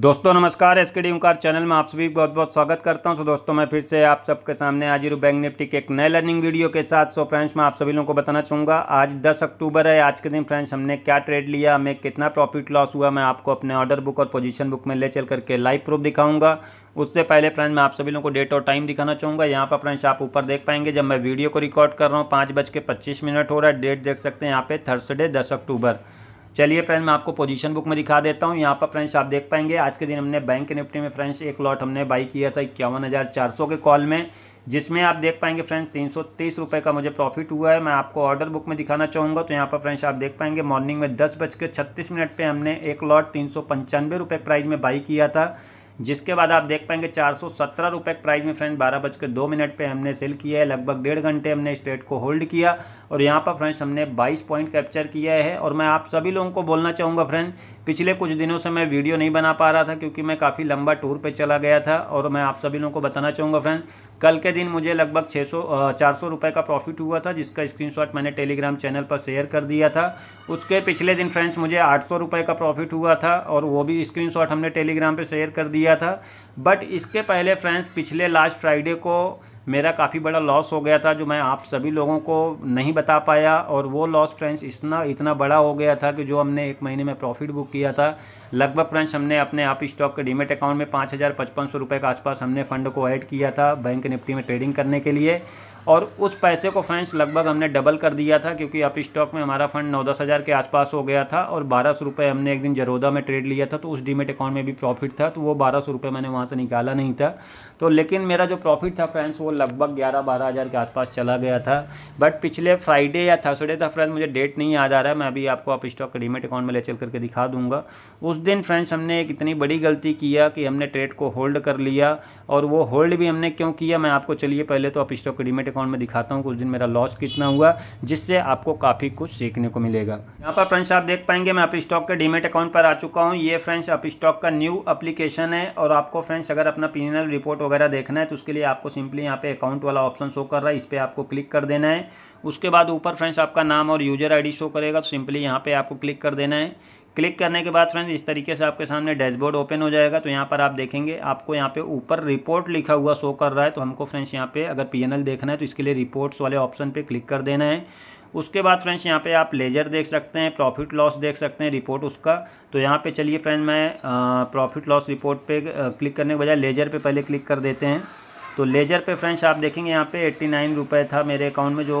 दोस्तों नमस्कार एस के डी ओंकार चैनल में आप सभी बहुत बहुत स्वागत करता हूं सो दोस्तों मैं फिर से आप सबके सामने आज रू बैंक निफ्टी के एक नए लर्निंग वीडियो के साथ सो फ्रेंड्स मैं आप सभी लोगों को बताना चाहूँगा आज 10 अक्टूबर है आज के दिन फ्रेंड्स हमने क्या ट्रेड लिया हमें कितना प्रॉफिट लॉस हुआ मैं आपको अपने ऑर्डर बुक और पोजिशन बुक में ले चल करके लाइव प्रूफ दिखाऊंगा उससे पहले फ्रेंड मैं आप सभी लोगों को डेट और टाइम दिखाना चाहूँगा यहाँ पर फ्रेंड्स आप ऊपर देख पाएंगे जब मैं वीडियो को रिकॉर्ड कर रहा हूँ पाँच बज के पच्चीस मिनट हो रहा है डेट देख सकते हैं यहाँ पे थर्सडे दस अक्टूबर चलिए फ्रेंड्स मैं आपको पोजीशन बुक में दिखा देता हूँ यहाँ पर फ्रेंड्स आप देख पाएंगे आज के दिन हमने बैंक निफ्टी में फ्रेंड्स एक लॉट हमने बाई किया था इक्यावन के कॉल में जिसमें आप देख पाएंगे फ्रेंड्स तीन सौ का मुझे प्रॉफिट हुआ है मैं आपको ऑर्डर बुक में दिखाना चाहूँगा तो यहाँ पर फ्रेंड्स आप देख पाएंगे मॉर्निंग में दस बज के छत्तीस मिनट पर हमने एक लॉट तीन सौ पंचानवे रुपये प्राइज में बाई किया था जिसके बाद आप देख पाएंगे चार सौ सत्रह रुपये प्राइज में फ्रेंड्स बारह बज के दो मिनट पर हमने सेल किया है लगभग डेढ़ घंटे हमने स्टेट को होल्ड किया और यहाँ पर फ्रेंड्स हमने 22 पॉइंट कैप्चर किया है और मैं आप सभी लोगों को बोलना चाहूँगा फ्रेंड पिछले कुछ दिनों से मैं वीडियो नहीं बना पा रहा था क्योंकि मैं काफ़ी लंबा टूर पर चला गया था और मैं आप सभी लोगों को बताना चाहूँगा फ्रेंड कल के दिन मुझे लगभग 600 चार सौ रुपये का प्रॉफिट हुआ था जिसका स्क्रीनशॉट मैंने टेलीग्राम चैनल पर शेयर कर दिया था उसके पिछले दिन फ्रेंड्स मुझे आठ सौ रुपये का प्रॉफिट हुआ था और वो भी स्क्रीनशॉट हमने टेलीग्राम पर शेयर कर दिया था बट इसके पहले फ्रेंड्स पिछले लास्ट फ्राइडे को मेरा काफ़ी बड़ा लॉस हो गया था जो मैं आप सभी लोगों को नहीं बता पाया और वो लॉस फ्रेंड्स इतना इतना बड़ा हो गया था कि जो हमने एक महीने में प्रॉफिट बुक किया था लगभग फ्रेंड्स हमने अपने आप स्टॉक के डीमेट अकाउंट में पाँच हज़ार पचपन सौ रुपये के आसपास हमने फ़ंड को ऐड किया था बैंक निफ्टी में ट्रेडिंग करने के लिए और उस पैसे को फ्रेंड्स लगभग हमने डबल कर दिया था क्योंकि आप स्टॉक में हमारा फंड नौ दस हज़ार के आसपास हो गया था और बारह सौ रुपये हमने एक दिन जरोदा में ट्रेड लिया था तो उस डीमेट अकाउंट में भी प्रॉफिट था तो वो बारह सौ रुपये मैंने वहाँ से निकाला नहीं था तो लेकिन मेरा जो प्रॉफिट था फ्रेंड्स वो लगभग ग्यारह बारह हज़ार के आसपास चला गया था बट पिछले फ्राइडे या थर्सडे था फ्रेंड्स मुझे डेट नहीं याद आ रहा है मैं अभी आपको आप स्टॉक का डीमेट अकाउंट में ले चल करके दिखा दूंगा उस दिन फ्रेंड्स हमने एक इतनी बड़ी गलती किया कि हमने ट्रेड को होल्ड कर लिया और वो होल्ड भी हमने क्यों किया मैं आपको चलिए पहले तो आप स्टॉक के डीमेट अकाउंट में दिखाता हूँ कुछ दिन मेरा लॉस कितना हुआ जिससे आपको काफ़ी कुछ सीखने को मिलेगा यहाँ पर फ्रेंड्स आप देख पाएंगे मैं आप स्टॉक के डीमेट अकाउंट पर आ चुका हूँ ये फ्रेंड्स आप स्टॉक का न्यू अप्लीकेशन है और आपको फ्रेंड्स अगर अपना पी रिपोर्ट वगैरह देखना है तो उसके लिए आपको सिंपली यहाँ पे अकाउंट वाला ऑप्शन शो कर रहा है इस पर आपको क्लिक कर देना है उसके बाद ऊपर फ्रेंड्स आपका नाम और यूजर आईडी शो करेगा सिंपली तो यहाँ पे आपको क्लिक कर देना है क्लिक करने के बाद फ्रेंड्स इस तरीके से आपके सामने डैशबोर्ड ओपन हो जाएगा तो यहाँ पर आप देखेंगे आपको यहाँ पे ऊपर रिपोर्ट लिखा हुआ शो कर रहा है तो हमको फ्रेंड्स यहाँ पे अगर पी देखना है तो इसके लिए रिपोर्ट्स वाले ऑप्शन पे क्लिक कर देना है उसके बाद फ्रेंड्स यहाँ पे आप लेजर देख सकते हैं प्रॉफिट लॉस देख सकते हैं रिपोर्ट उसका तो यहाँ पे चलिए फ्रेंड मैं प्रॉफिट लॉस रिपोर्ट पे क्लिक करने के बजाय लेजर पे पहले क्लिक कर देते हैं तो लेजर पे फ्रेंड्स आप देखेंगे यहाँ पे एट्टी नाइन रुपये था मेरे अकाउंट में जो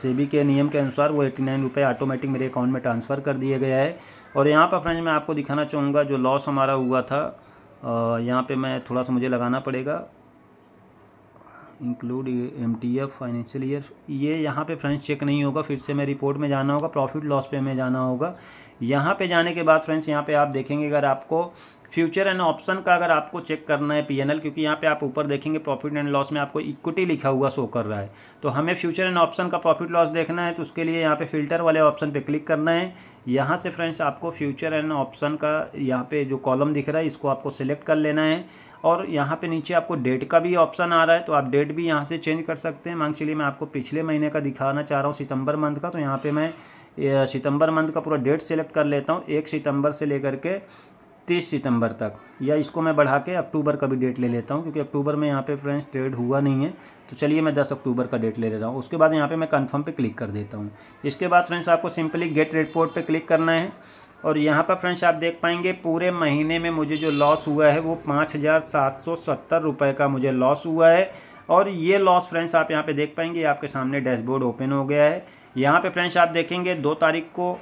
सेबी के नियम के अनुसार वो एट्टी नाइन रुपये ऑटोमेटिक मेरे अकाउंट में ट्रांसफ़र कर दिया गया है और यहाँ पर फ्रेंड्स मैं आपको दिखाना चाहूँगा जो लॉस हमारा हुआ था यहाँ पे मैं थोड़ा सा मुझे लगाना पड़ेगा include M T F financial year ये यहाँ पे फ्रेंड्स चेक नहीं होगा फिर से मैं रिपोर्ट में जाना होगा प्रॉफिट लॉस पे मैं जाना होगा यहाँ पे जाने के बाद फ्रेंड्स यहाँ पे आप देखेंगे अगर आपको फ्यूचर एंड ऑप्शन का अगर आपको चेक करना है पीएनएल क्योंकि यहाँ पे आप ऊपर देखेंगे प्रॉफिट एंड लॉस में आपको इक्विटी लिखा हुआ शो कर रहा है तो हमें फ्यूचर एंड ऑप्शन का प्रॉफिट लॉस देखना है तो उसके लिए यहाँ पे फिल्टर वाले ऑप्शन पे क्लिक करना है यहाँ से फ्रेंड्स आपको फ्यूचर एंड ऑप्शन का यहाँ पर जो कॉलम दिख रहा है इसको आपको सिलेक्ट कर लेना है और यहाँ पर नीचे आपको डेट का भी ऑप्शन आ रहा है तो आप डेट भी यहाँ से चेंज कर सकते हैं मांग चलिए मैं आपको पिछले महीने का दिखाना चाह रहा हूँ सितंबर मंथ का तो यहाँ पर मैं सितंबर मंथ का पूरा डेट सेलेक्ट कर लेता हूँ एक सितंबर से लेकर के तीस सितंबर तक या इसको मैं बढ़ा के अक्टूबर का भी डेट ले लेता हूँ क्योंकि अक्टूबर में यहाँ पे फ्रेंड्स ट्रेड हुआ नहीं है तो चलिए मैं दस अक्टूबर का डेट ले ले रहा हूँ उसके बाद यहाँ पे मैं कंफर्म पे क्लिक कर देता हूँ इसके बाद फ्रेंड्स आपको सिंपली गेट रिपोर्ट पे क्लिक करना है और यहाँ पर फ्रेंड्स आप देख पाएंगे पूरे महीने में मुझे जो लॉस हुआ है वो पाँच का मुझे लॉस हुआ है और ये लॉस फ्रेंड्स आप यहाँ पर देख पाएंगे आपके सामने डैशबोर्ड ओपन हो गया है यहाँ पर फ्रेंड्स आप देखेंगे दो तारीख को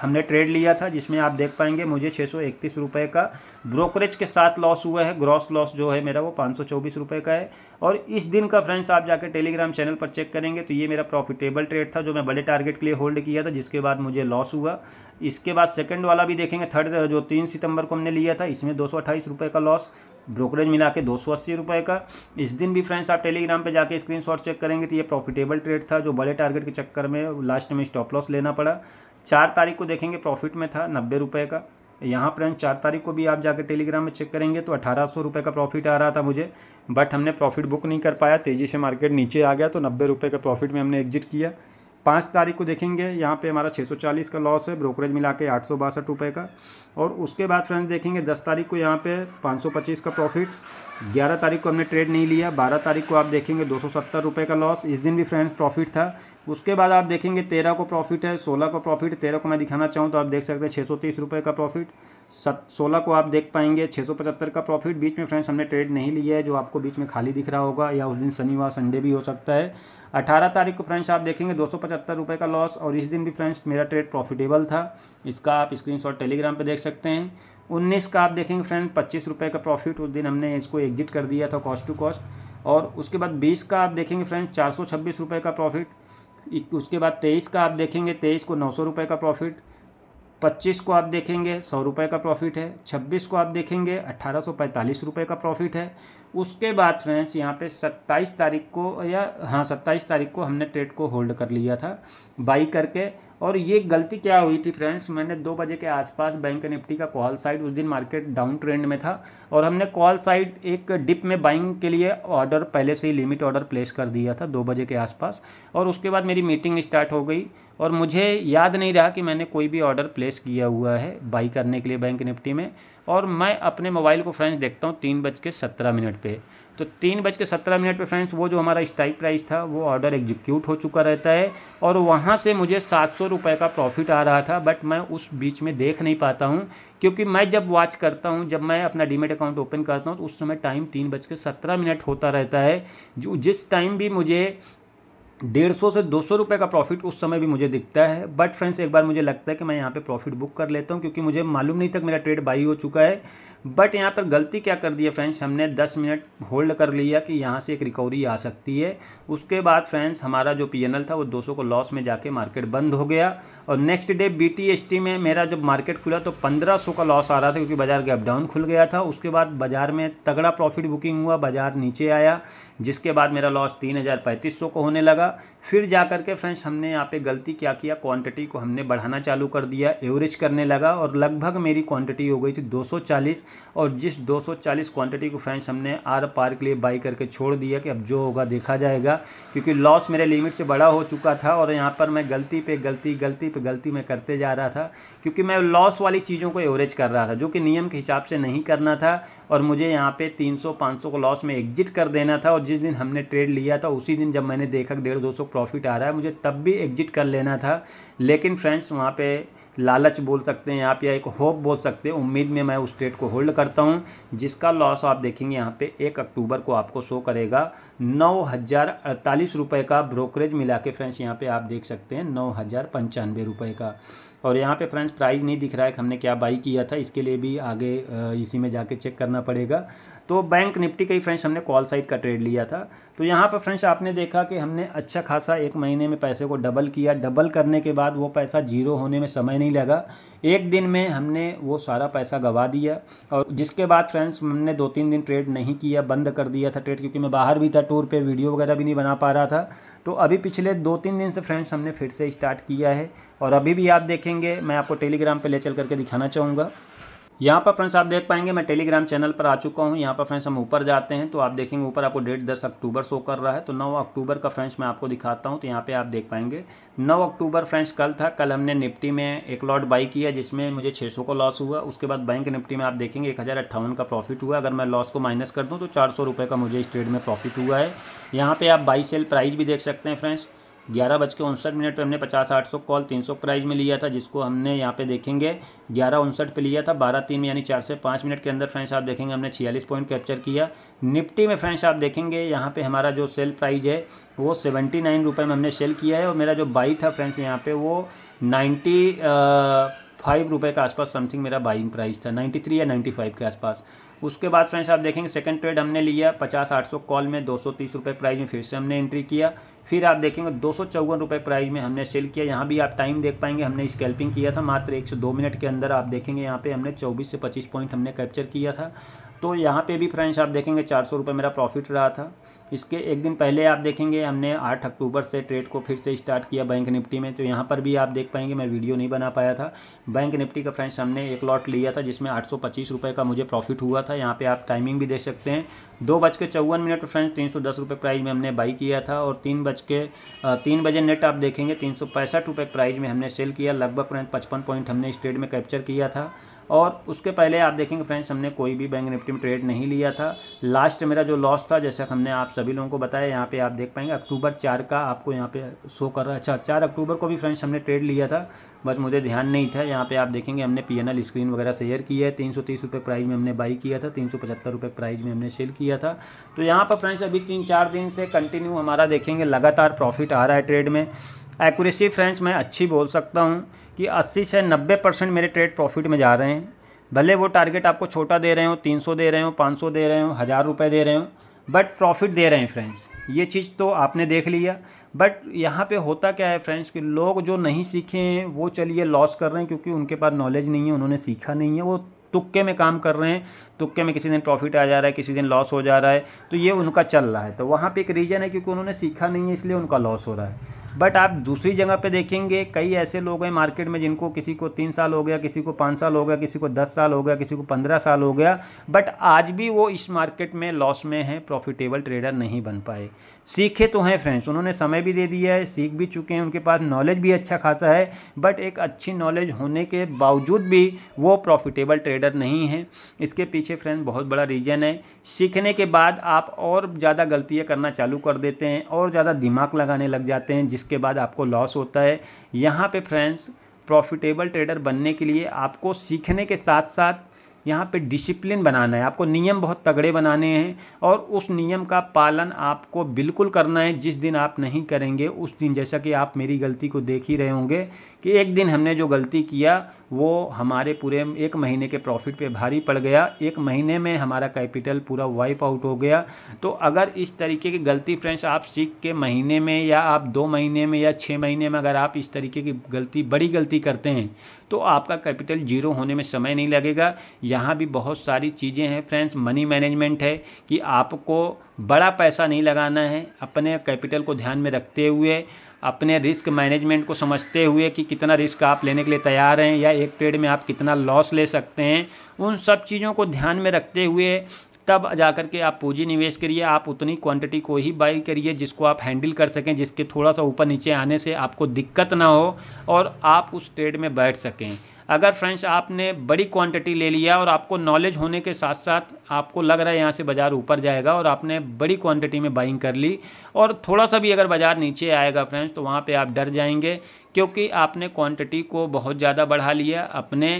हमने ट्रेड लिया था जिसमें आप देख पाएंगे मुझे छः सौ इकतीस रुपये का ब्रोकरेज के साथ लॉस हुआ है ग्रॉस लॉस जो है मेरा वो पाँच सौ चौबीस रुपये का है और इस दिन का फ्रेंड्स आप जाकर टेलीग्राम चैनल पर चेक करेंगे तो ये मेरा प्रॉफिटेबल ट्रेड था जो मैं बड़े टारगेट के लिए होल्ड किया था जिसके बाद मुझे लॉस हुआ इसके बाद सेकंड वाला भी देखेंगे थर्ड जो तीन सितंबर को हमने लिया था इसमें दो सौ का लॉस ब्रोकरेज मिला के दो रुपये का इस दिन भी फ्रेंड्स आप टेलीग्राम पे जाके स्क्रीन चेक करेंगे तो ये प्रॉफिटेबल ट्रेड था जो बड़े टारगेट के चक्कर में लास्ट में स्टॉप लॉस लेना पड़ा चार तारीख को देखेंगे प्रॉफिट में था नब्बे रुपये का यहाँ फ्रेंड चार तारीख को भी आप जाकर टेलीग्राम में चेक करेंगे तो अठारह सौ रुपये का प्रॉफिट आ रहा था मुझे बट हमने प्रॉफिट बुक नहीं कर पाया तेज़ी से मार्केट नीचे आ गया तो नब्बे रुपये का प्रॉफिट में हमने एग्जिट किया पाँच तारीख को देखेंगे यहाँ पे हमारा 640 का लॉस है ब्रोकरेज मिला के आठ रुपए का और उसके बाद फ्रेंड्स देखेंगे 10 तारीख को यहाँ पे 525 का प्रॉफिट 11 तारीख को हमने ट्रेड नहीं लिया 12 तारीख को आप देखेंगे दो रुपए का लॉस इस दिन भी फ्रेंड्स प्रॉफिट था उसके बाद आप देखेंगे तेरह को प्रॉफिट है सोलह को प्रॉफिट तेरह को मैं दिखाना चाहूँ तो आप देख सकते हैं छः सौ तीस रुपये का प्रॉफिट सत सोलह को आप देख पाएंगे छः सौ पचहत्तर का प्रॉफिट बीच में फ्रेंड्स हमने ट्रेड नहीं लिया है जो आपको बीच में खाली दिख रहा होगा या उस दिन शनिवार संडे भी हो सकता है अठारह तारीख को फ्रेंड्स आप देखेंगे दो सौ पचहत्तर रुपये का लॉस और इस दिन भी फ्रेंड्स मेरा ट्रेड प्रॉफिटेबल था इसका आप स्क्रीनशॉट टेलीग्राम पर देख सकते हैं उन्नीस का आप देखेंगे फ्रेंड पच्चीस रुपये का प्रॉफिट उस दिन हमने इसको एग्जिट कर दिया था कॉस्ट टू कॉस्ट और उसके बाद बीस का आप देखेंगे फ्रेंड्स चार सौ छब्बीस रुपये का प्रॉफिट उसके बाद तेईस का आप देखेंगे तेईस को नौ सौ रुपये का प्रॉफिट पच्चीस को आप देखेंगे सौ रुपये का प्रॉफिट है छब्बीस को आप देखेंगे अट्ठारह सौ पैंतालीस रुपये का प्रॉफिट है उसके बाद फ्रेंड्स यहाँ पे सत्ताईस तारीख को या हाँ सत्ताईस तारीख को हमने ट्रेड को होल्ड कर लिया था बाई करके और ये गलती क्या हुई थी फ्रेंड्स मैंने दो बजे के आसपास बैंक निफ्टी का कॉल साइड उस दिन मार्केट डाउन ट्रेंड में था और हमने कॉल साइड एक डिप में बाइंग के लिए ऑर्डर पहले से ही लिमिट ऑर्डर प्लेस कर दिया था दो बजे के आसपास और उसके बाद मेरी मीटिंग स्टार्ट हो गई और मुझे याद नहीं रहा कि मैंने कोई भी ऑर्डर प्लेस किया हुआ है बाई करने के लिए बैंक निफ्टी में और मैं अपने मोबाइल को फ्रेंड्स देखता हूँ तीन बज के सत्रह मिनट पर तो तीन बज के सत्रह मिनट पर फ्रेंड्स वो जो हमारा स्ट्राइक प्राइस था वो ऑर्डर एग्जीक्यूट हो चुका रहता है और वहाँ से मुझे सात सौ रुपये का प्रॉफिट आ रहा था बट मैं उस बीच में देख नहीं पाता हूँ क्योंकि मैं जब वॉच करता हूँ जब मैं अपना डीमेट अकाउंट ओपन करता हूँ तो उस समय टाइम तीन बज के सत्रह मिनट होता रहता है जो जिस टाइम भी मुझे डेढ़ सौ से दो सौ रुपये का प्रॉफिट उस समय भी मुझे दिखता है बट फ्रेंड्स एक बार मुझे लगता है कि मैं यहाँ पे प्रॉफिट बुक कर लेता हूँ क्योंकि मुझे मालूम नहीं तक मेरा ट्रेड बाई हो चुका है बट यहाँ पर गलती क्या कर दी है फ्रेंड्स हमने 10 मिनट होल्ड कर लिया कि यहाँ से एक रिकवरी आ सकती है उसके बाद फ्रेंड्स हमारा जो पी था वो 200 को लॉस में जाके मार्केट बंद हो गया और नेक्स्ट डे बी में मेरा जब मार्केट खुला तो 1500 का लॉस आ रहा था क्योंकि बाज़ार गैप डाउन खुल गया था उसके बाद बाज़ार में तगड़ा प्रॉफिट बुकिंग हुआ बाज़ार नीचे आया जिसके बाद मेरा लॉस तीन हज़ार पैंतीस सौ को होने लगा फिर जा कर के फ्रेंड्स हमने यहाँ पे गलती क्या किया क्वांटिटी को हमने बढ़ाना चालू कर दिया एवरेज करने लगा और लगभग मेरी क्वांटिटी हो गई थी 240 और जिस 240 क्वांटिटी को फ्रेंड्स हमने आर पार के लिए बाई करके छोड़ दिया कि अब जो होगा देखा जाएगा क्योंकि लॉस मेरे लिमिट से बड़ा हो चुका था और यहाँ पर मैं गलती पर गलती गलती पर गलती मैं करते जा रहा था क्योंकि मैं लॉस वाली चीज़ों को एवरेज कर रहा था जो कि नियम के हिसाब से नहीं करना था और मुझे यहाँ सौ पाँच सौ को लॉस में एग्जिट कर देना था और जिस दिन हमने ट्रेड लिया था उसी दिन जब मैंने देखा डेढ़ दो सौ प्रॉफिट आ रहा है मुझे तब भी एग्जिट कर लेना था लेकिन फ्रेंड्स वहाँ पे लालच बोल सकते हैं आप या एक होप बोल सकते हैं उम्मीद में मैं उस ट्रेड को होल्ड करता हूँ जिसका लॉस आप देखेंगे यहाँ पे एक अक्टूबर को आपको शो करेगा नौ हज़ार अड़तालीस रुपये का ब्रोकरेज मिला के फ्रेंड्स यहाँ पे आप देख सकते हैं नौ हज़ार पंचानवे रुपये का और यहाँ पे फ्रेंड्स प्राइस नहीं दिख रहा है कि हमने क्या बाई किया था इसके लिए भी आगे इसी में जाके चेक करना पड़ेगा तो बैंक निफ्टी का ही फ्रेंड्स हमने कॉल साइड का ट्रेड लिया था तो यहाँ पर फ्रेंड्स आपने देखा कि हमने अच्छा खासा एक महीने में पैसे को डबल किया डबल करने के बाद वो पैसा जीरो होने में समय नहीं लगा एक दिन में हमने वो सारा पैसा गवा दिया और जिसके बाद फ्रेंड्स हमने दो तीन दिन ट्रेड नहीं किया बंद कर दिया था ट्रेड क्योंकि मैं बाहर भी था टूर पर वीडियो वगैरह भी नहीं बना पा रहा था तो अभी पिछले दो तीन दिन से फ्रेंड्स हमने फिर से स्टार्ट किया है और अभी भी आप देखेंगे मैं आपको टेलीग्राम पर ले चल करके दिखाना चाहूँगा यहाँ पर फ्रेंड्स आप देख पाएंगे मैं टेलीग्राम चैनल पर आ चुका हूँ यहाँ पर फ्रेंड्स हम ऊपर जाते हैं तो आप देखेंगे ऊपर आपको डेट दस अक्टूबर शो कर रहा है तो 9 अक्टूबर का फ्रेंड्स मैं आपको दिखाता हूँ तो यहाँ पे आप देख पाएंगे 9 अक्टूबर फ्रेंड्स कल था कल हमने निफ्टी में एक लॉट बाई किया जिसमें मुझे छः का लॉस हुआ उसके बाद बैंक निफ्टी में आप देखेंगे एक का प्रॉफिट हुआ अगर मैं लॉस को माइनस कर दूँ तो चार का मुझे इस ट्रेड में प्रॉफिट हुआ है यहाँ पर आप बाई सेल प्राइज भी देख सकते हैं फ्रेंड्स ग्यारह बज के उनसठ मिनट पर हमने पचास आठ सौ कॉल तीन सौ प्राइज में लिया था जिसको हमने यहाँ पे देखेंगे ग्यारह उनसठ पे लिया था बारह तीन में यानी चार से पाँच मिनट के अंदर फ्रेंड्स आप देखेंगे हमने छियालीस पॉइंट कैप्चर किया निफ्टी में फ्रेंड्स आप देखेंगे यहाँ पे हमारा जो सेल प्राइज है वो सेवेंटी नाइन रुपये में हमने सेल किया है और मेरा जो बाई था फ्रेंड्स यहाँ पर वो नाइन्टी फाइव रुपये के आसपास समथिंग मेरा बाइंग प्राइस था नाइन्टी थ्री या नाइन्टी फाइव के आसपास उसके बाद फ्रेंड्स आप देखेंगे सेकंड ट्रेड हमने लिया पचास आठ सौ कॉल में दो सौ तीस रुपये प्राइस में फिर से हमने एंट्री किया फिर आप देखेंगे दो सौ चौवन रुपये प्राइस में हमने सेल किया यहाँ भी आप टाइम देख पाएंगे हमने स्कैल्पिंग किया था मात्र एक सौ दो मिनट के अंदर आप देखेंगे यहाँ पे हमने चौबीस से पच्चीस पॉइंट हमने कैप्चर किया था तो यहाँ पे भी फ्रेंड्स आप देखेंगे चार सौ रुपये मेरा प्रॉफिट रहा था इसके एक दिन पहले आप देखेंगे हमने आठ अक्टूबर से ट्रेड को फिर से स्टार्ट किया बैंक निफ्टी में तो यहाँ पर भी आप देख पाएंगे मैं वीडियो नहीं बना पाया था बैंक निफ्टी का फ्रेंड्स हमने एक लॉट लिया था जिसमें आठ रुपये का मुझे प्रॉफिट हुआ था यहाँ पर आप टाइमिंग भी देख सकते हैं दो बज के चौवन मिनट फ्रेंड्स तीन सौ दस रुपये प्राइज में हमने बाई किया था और तीन बज के तीन बजे नेट आप देखेंगे तीन सौ पैंसठ रुपये प्राइज में हमने सेल किया लगभग फ्रेंड पचपन पॉइंट हमने इस ट्रेड में कैप्चर किया था और उसके पहले आप देखेंगे फ्रेंड्स हमने कोई भी बैंक निफ्टी में ट्रेड नहीं लिया था लास्ट मेरा जो लॉस था जैसा हमने आप सभी लोगों को बताया यहाँ पे आप देख पाएंगे अक्टूबर चार का आपको यहाँ पे शो कर रहा है अच्छा चार अक्टूबर को भी फ्रेंड्स हमने ट्रेड लिया था बस मुझे ध्यान नहीं था यहाँ पे आप देखेंगे हमने पी स्क्रीन वगैरह शेयर किया है तीन सौ प्राइस में हमने बाई किया था तीन सौ प्राइस में हमने सेल किया था तो यहाँ पर फ्रेंड्स अभी तीन चार दिन से कंटिन्यू हमारा देखेंगे लगातार प्रॉफिट आ रहा है ट्रेड में एक्यूरेसी फ्रेंच मैं अच्छी बोल सकता हूँ कि 80 से 90 परसेंट मेरे ट्रेड प्रॉफिट में जा रहे हैं भले वो टारगेट आपको छोटा दे रहे हो 300 दे रहे हो 500 दे रहे हो हज़ार रुपये दे रहे हो बट प्रॉफिट दे रहे हैं फ्रेंड्स ये चीज़ तो आपने देख लिया बट यहाँ पे होता क्या है फ्रेंड्स कि लोग जो नहीं सीखे हैं वो चलिए लॉस कर रहे हैं क्योंकि उनके पास नॉलेज नहीं है उन्होंने सीखा नहीं है वो तुक्के में काम कर रहे हैं तुक्के में किसी दिन प्रॉफिट आ जा रहा है किसी दिन लॉस हो जा रहा है तो ये उनका चल रहा है तो वहाँ पर एक रीज़न है क्योंकि उन्होंने सीखा नहीं है इसलिए उनका लॉस हो रहा है बट आप दूसरी जगह पे देखेंगे कई ऐसे लोग हैं मार्केट में जिनको किसी को तीन साल हो गया किसी को पाँच साल हो गया किसी को दस साल हो गया किसी को पंद्रह साल हो गया बट आज भी वो इस मार्केट में लॉस में हैं प्रॉफिटेबल ट्रेडर नहीं बन पाए सीखे तो हैं फ्रेंड्स उन्होंने समय भी दे दिया है सीख भी चुके हैं उनके पास नॉलेज भी अच्छा खासा है बट एक अच्छी नॉलेज होने के बावजूद भी वो प्रॉफिटेबल ट्रेडर नहीं है इसके पीछे फ्रेंड्स बहुत बड़ा रीज़न है सीखने के बाद आप और ज़्यादा गलतियाँ करना चालू कर देते हैं और ज़्यादा दिमाग लगाने लग जाते हैं जिसके बाद आपको लॉस होता है यहाँ पर फ्रेंड्स प्रॉफिटेबल ट्रेडर बनने के लिए आपको सीखने के साथ साथ यहाँ पे डिसिप्लिन बनाना है आपको नियम बहुत तगड़े बनाने हैं और उस नियम का पालन आपको बिल्कुल करना है जिस दिन आप नहीं करेंगे उस दिन जैसा कि आप मेरी गलती को देख ही रहे होंगे कि एक दिन हमने जो गलती किया वो हमारे पूरे एक महीने के प्रॉफिट पे भारी पड़ गया एक महीने में हमारा कैपिटल पूरा वाइप आउट हो गया तो अगर इस तरीके की गलती फ्रेंड्स आप सीख के महीने में या आप दो महीने में या छः महीने में अगर आप इस तरीके की गलती बड़ी गलती करते हैं तो आपका कैपिटल जीरो होने में समय नहीं लगेगा यहाँ भी बहुत सारी चीज़ें हैं फ्रेंड्स मनी मैनेजमेंट है कि आपको बड़ा पैसा नहीं लगाना है अपने कैपिटल को ध्यान में रखते हुए अपने रिस्क मैनेजमेंट को समझते हुए कि कितना रिस्क आप लेने के लिए तैयार हैं या एक ट्रेड में आप कितना लॉस ले सकते हैं उन सब चीज़ों को ध्यान में रखते हुए तब जा कर के आप पूंजी निवेश करिए आप उतनी क्वांटिटी को ही बाई करिए जिसको आप हैंडल कर सकें जिसके थोड़ा सा ऊपर नीचे आने से आपको दिक्कत ना हो और आप उस ट्रेड में बैठ सकें अगर फ्रेंड्स आपने बड़ी क्वांटिटी ले लिया और आपको नॉलेज होने के साथ साथ आपको लग रहा है यहाँ से बाज़ार ऊपर जाएगा और आपने बड़ी क्वांटिटी में बाइंग कर ली और थोड़ा सा भी अगर बाज़ार नीचे आएगा फ्रेंड्स तो वहाँ पर आप डर जाएंगे क्योंकि आपने क्वांटिटी को बहुत ज़्यादा बढ़ा लिया अपने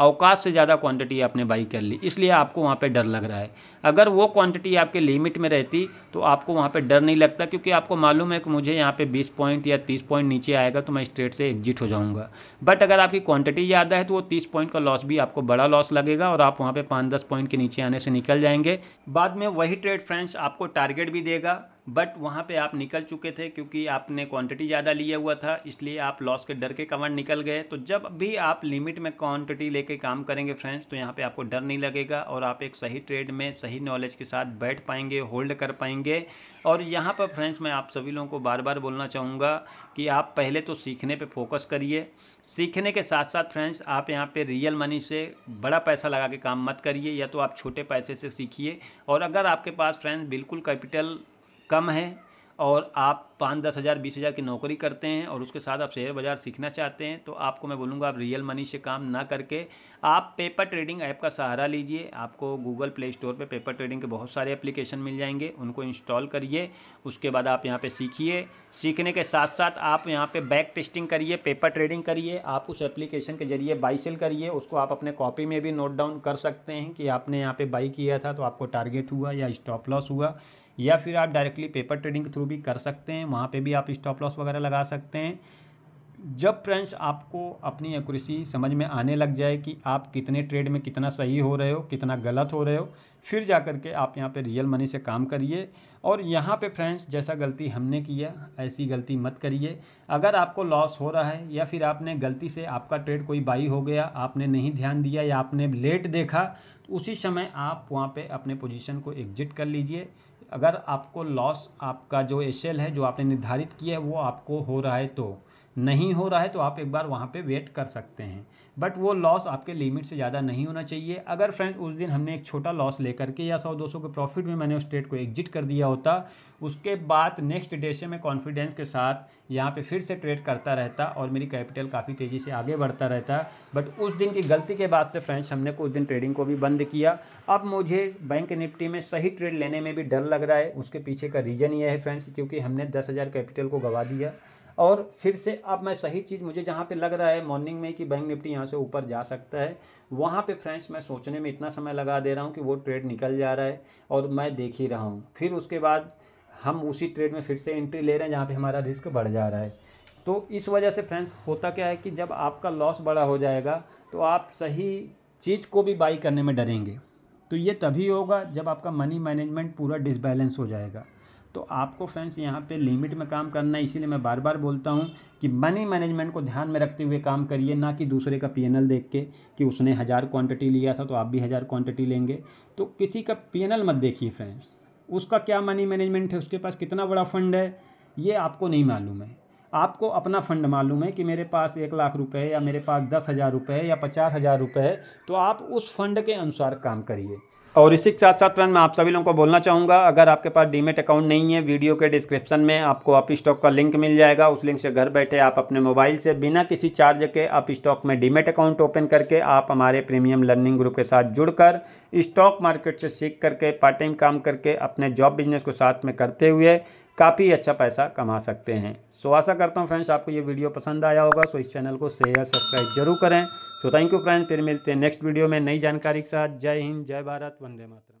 अवकाश से ज़्यादा क्वांटिटी आपने बाई कर ली इसलिए आपको वहाँ पे डर लग रहा है अगर वो क्वांटिटी आपके लिमिट में रहती तो आपको वहाँ पे डर नहीं लगता क्योंकि आपको मालूम है कि मुझे यहाँ पे 20 पॉइंट या 30 पॉइंट नीचे आएगा तो मैं स्ट्रेट से एग्जिट हो जाऊँगा बट अगर आपकी क्वान्टिटी ज़्यादा है तो वो तीस पॉइंट का लॉस भी आपको बड़ा लॉस लगेगा और आप वहाँ पर पाँच दस पॉइंट के नीचे आने से निकल जाएंगे बाद में वही ट्रेड फ्रेंड्स आपको टारगेट भी देगा बट वहाँ पे आप निकल चुके थे क्योंकि आपने क्वांटिटी ज़्यादा लिया हुआ था इसलिए आप लॉस के डर के कवर निकल गए तो जब भी आप लिमिट में क्वांटिटी लेके काम करेंगे फ्रेंड्स तो यहाँ पे आपको डर नहीं लगेगा और आप एक सही ट्रेड में सही नॉलेज के साथ बैठ पाएंगे होल्ड कर पाएंगे और यहाँ पर फ्रेंड्स मैं आप सभी लोगों को बार बार बोलना चाहूँगा कि आप पहले तो सीखने पर फोकस करिए सीखने के साथ साथ फ्रेंड्स आप यहाँ पर रियल मनी से बड़ा पैसा लगा के काम मत करिए या तो आप छोटे पैसे से सीखिए और अगर आपके पास फ्रेंड्स बिल्कुल कैपिटल कम है और आप पाँच दस हज़ार बीस हज़ार की नौकरी करते हैं और उसके साथ आप शेयर बाज़ार सीखना चाहते हैं तो आपको मैं बोलूँगा आप रियल मनी से काम ना करके आप पेपर ट्रेडिंग ऐप का सहारा लीजिए आपको गूगल प्ले स्टोर पे पेपर ट्रेडिंग के बहुत सारे एप्लीकेशन मिल जाएंगे उनको इंस्टॉल करिए उसके बाद आप यहाँ पर सीखिए सीखने के साथ साथ आप यहाँ पर बैक टेस्टिंग करिए पेपर ट्रेडिंग करिए आप उस एप्लीकेशन के जरिए बाई सेल करिए उसको आप अपने कॉपी में भी नोट डाउन कर सकते हैं कि आपने यहाँ पर बाई किया था तो आपको टारगेट हुआ या स्टॉप लॉस हुआ या फिर आप डायरेक्टली पेपर ट्रेडिंग के थ्रू भी कर सकते हैं वहाँ पे भी आप स्टॉप लॉस वगैरह लगा सकते हैं जब फ्रेंड्स आपको अपनी एक्यूरेसी समझ में आने लग जाए कि आप कितने ट्रेड में कितना सही हो रहे हो कितना गलत हो रहे हो फिर जा कर के आप यहाँ पे रियल मनी से काम करिए और यहाँ पे फ्रेंड्स जैसा गलती हमने किया ऐसी गलती मत करिए अगर आपको लॉस हो रहा है या फिर आपने गलती से आपका ट्रेड कोई बाई हो गया आपने नहीं ध्यान दिया या आपने लेट देखा तो उसी समय आप वहाँ पर अपने पोजिशन को एग्जिट कर लीजिए अगर आपको लॉस आपका जो एस है जो आपने निर्धारित किया है वो आपको हो रहा है तो नहीं हो रहा है तो आप एक बार वहाँ पे वेट कर सकते हैं बट वो लॉस आपके लिमिट से ज़्यादा नहीं होना चाहिए अगर फ्रेंड्स उस दिन हमने एक छोटा लॉस लेकर के या सौ दो सौ के प्रॉफिट में मैंने उस ट्रेड को एग्जिट कर दिया होता उसके बाद नेक्स्ट डे से मैं कॉन्फिडेंस के साथ यहाँ पे फिर से ट्रेड करता रहता और मेरी कैपिटल काफ़ी तेज़ी से आगे बढ़ता रहता बट उस दिन की गलती के बाद से फ्रेंड्स हमने को उस दिन ट्रेडिंग को भी बंद किया अब मुझे बैंक निफ्टी में सही ट्रेड लेने में भी डर लग रहा है उसके पीछे का रीज़न ये है फ्रेंड्स क्योंकि हमने दस हज़ार कैपिटल को गवा दिया और फिर से अब मैं सही चीज़ मुझे जहाँ पे लग रहा है मॉर्निंग में कि बैंक निफ्टी यहाँ से ऊपर जा सकता है वहाँ पे फ्रेंड्स मैं सोचने में इतना समय लगा दे रहा हूँ कि वो ट्रेड निकल जा रहा है और मैं देख ही रहा हूँ फिर उसके बाद हम उसी ट्रेड में फिर से एंट्री ले रहे हैं जहाँ पर हमारा रिस्क बढ़ जा रहा है तो इस वजह से फ्रेंड्स होता क्या है कि जब आपका लॉस बड़ा हो जाएगा तो आप सही चीज़ को भी बाई करने में डरेंगे तो ये तभी होगा जब आपका मनी मैनेजमेंट पूरा डिसबैलेंस हो जाएगा तो आपको फ्रेंड्स यहाँ पे लिमिट में काम करना है इसीलिए मैं बार बार बोलता हूँ कि मनी मैनेजमेंट को ध्यान में रखते हुए काम करिए ना कि दूसरे का पीएनएल देख के कि उसने हज़ार क्वांटिटी लिया था तो आप भी हज़ार क्वांटिटी लेंगे तो किसी का पीएनएल मत देखिए फ्रेंड्स उसका क्या मनी मैनेजमेंट है उसके पास कितना बड़ा फंड है ये आपको नहीं मालूम है आपको अपना फंड मालूम है कि मेरे पास एक लाख रुपए या मेरे पास दस हज़ार रुपये या पचास हज़ार रुपये है तो आप उस फंड के अनुसार काम करिए और इसी के साथ साथ फ्रेंड मैं आप सभी लोगों को बोलना चाहूँगा अगर आपके पास डीमेट अकाउंट नहीं है वीडियो के डिस्क्रिप्शन में आपको आप स्टॉक का लिंक मिल जाएगा उस लिंक से घर बैठे आप अपने मोबाइल से बिना किसी चार्ज के आप स्टॉक में डीमेट अकाउंट ओपन करके आप हमारे प्रीमियम लर्निंग ग्रुप के साथ जुड़कर स्टॉक मार्केट से सीख करके पार्ट टाइम काम करके अपने जॉब बिजनेस को साथ में करते हुए काफ़ी अच्छा पैसा कमा सकते हैं सो आशा करता हूँ फ्रेंड्स आपको ये वीडियो पसंद आया होगा सो इस चैनल को शेयर सब्सक्राइब जरूर करें सो थैंक यू फ्रेंड्स फिर मिलते हैं नेक्स्ट वीडियो में नई जानकारी के साथ जय हिंद जय भारत वंदे मातरम